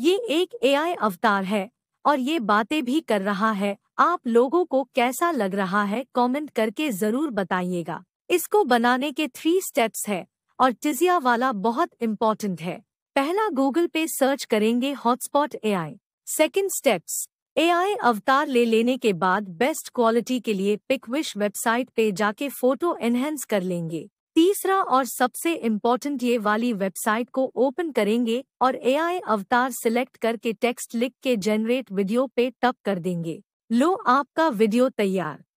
ये एक एआई अवतार है और ये बातें भी कर रहा है आप लोगों को कैसा लग रहा है कमेंट करके जरूर बताइएगा इसको बनाने के थ्री स्टेप्स है और टिजिया वाला बहुत इम्पोर्टेंट है पहला गूगल पे सर्च करेंगे हॉटस्पॉट एआई सेकेंड स्टेप्स आई अवतार ले लेने के बाद बेस्ट क्वालिटी के लिए पिकविश वेबसाइट पे जाके फोटो एनहेंस कर लेंगे तीसरा और सबसे इम्पोर्टेंट ये वाली वेबसाइट को ओपन करेंगे और एआई अवतार सिलेक्ट करके टेक्स्ट लिख के जनरेट वीडियो पे टप कर देंगे लो आपका वीडियो तैयार